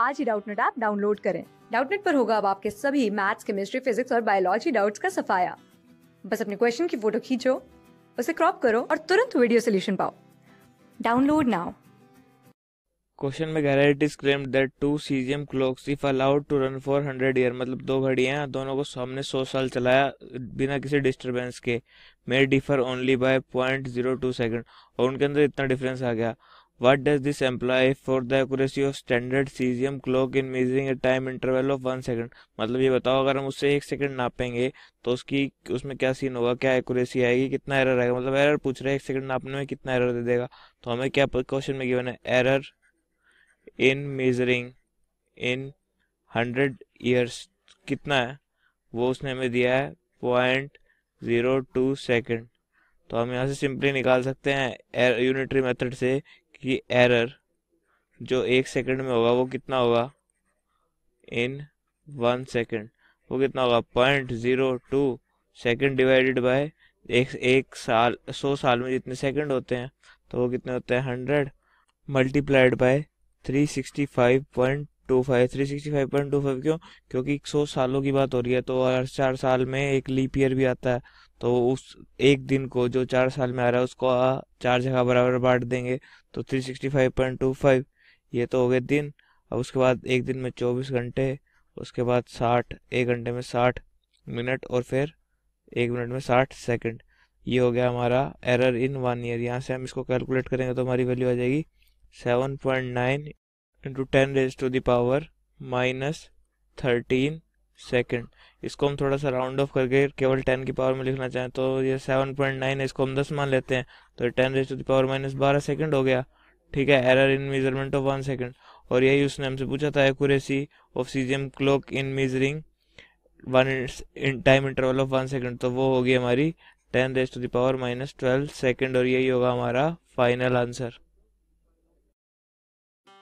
आज ही Doubtnut app download करें डाउटनेट पर होगा अब आपके सभी मैथ्स केमिस्ट्री फिजिक्स और बायोलॉजी डाउट्स का सफाया बस अपने क्वेश्चन की फोटो खींचो उसे क्रॉप करो और तुरंत वीडियो सोल्यूशन पाओ डाउनलोड नाउ क्वेश्चन में कह रहा है it is claimed that two cesium clocks if allowed to run for hundred year मतलब दो घड़ियां दोनों को सामने सौ साल चलाया बिना किसी डिस्टरबेंस के may differ only by point zero two second और उनके अंदर इतना डिफरेंस आ गया What does this imply for the accuracy of standard cesium clock in measuring a time interval of one second? मतलब ये बताओ अगर हम उससे एक सेकंड नापेंगे तो उसकी उसमें क्या सीन होगा क्या एक्यूरेसी आएगी कितना एरर आएगा मतलब एरर पूछ रहे हैं एक सेकंड नापने में कितना एरर दे देगा तो हमें क्या क्वेश्चन में गिवन है error in measuring in hundred years कितना है वो उसने हमें दिया है पॉइंट ज़ीरो टू सेकेंड तो हम यहाँ से सिंपली निकाल सकते हैं यूनिटरी मेथड से कि एरर जो एक सेकंड में होगा वो कितना होगा इन वन सेकंड वो कितना होगा point zero two second divided by एक एक साल सौ साल में जितने सेकंड होते हैं तो वो कितने होते हैं hundred multiplied by three sixty five point two five three sixty five point two five क्यों क्योंकि एक सौ सालों की बात हो रही है तो हर चार साल में एक लीप ईयर भी आता है तो उस एक दिन को जो चार साल में आ रहा है उसको चार जगह बराबर बांट देंगे तो three sixty five point two five ये तो हो गए दिन अब उसके बाद एक दिन में चौबीस घंटे उसके बाद साठ एक घंटे में साठ मिनट और फिर एक मिनट में साठ सेकेंड ये हो गया हमारा एरर इन वन ईयर यहाँ से हम इसको कैलकुलेट करेंगे तो हमारी वैल्यू आ जाएगी seven point nine into ten raise to the power minus thirteen second इसको हम थोड़ा सा राउंड ऑफ करके केवल टेन की पावर में लिखना चाहें तो ये सेवन पॉइंट नाइन है इसको हम दस मान लेते हैं तो ten raise to the power minus बारह सेकेंड हो गया ठीक है error in measurement of one second और यही उसने हमसे पूछा था accuracy of cesium clock in measuring one in time interval of one second तो वो होगी हमारी ten raise to the power minus twelve second और यही होगा हमारा फाइनल आंसर